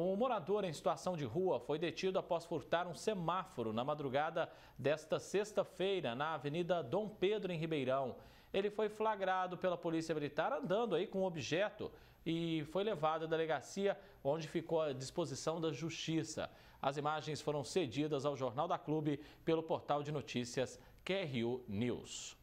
Um morador em situação de rua foi detido após furtar um semáforo na madrugada desta sexta-feira na Avenida Dom Pedro, em Ribeirão. Ele foi flagrado pela Polícia Militar andando aí com um objeto e foi levado à delegacia, onde ficou à disposição da Justiça. As imagens foram cedidas ao Jornal da Clube pelo portal de notícias QRU News.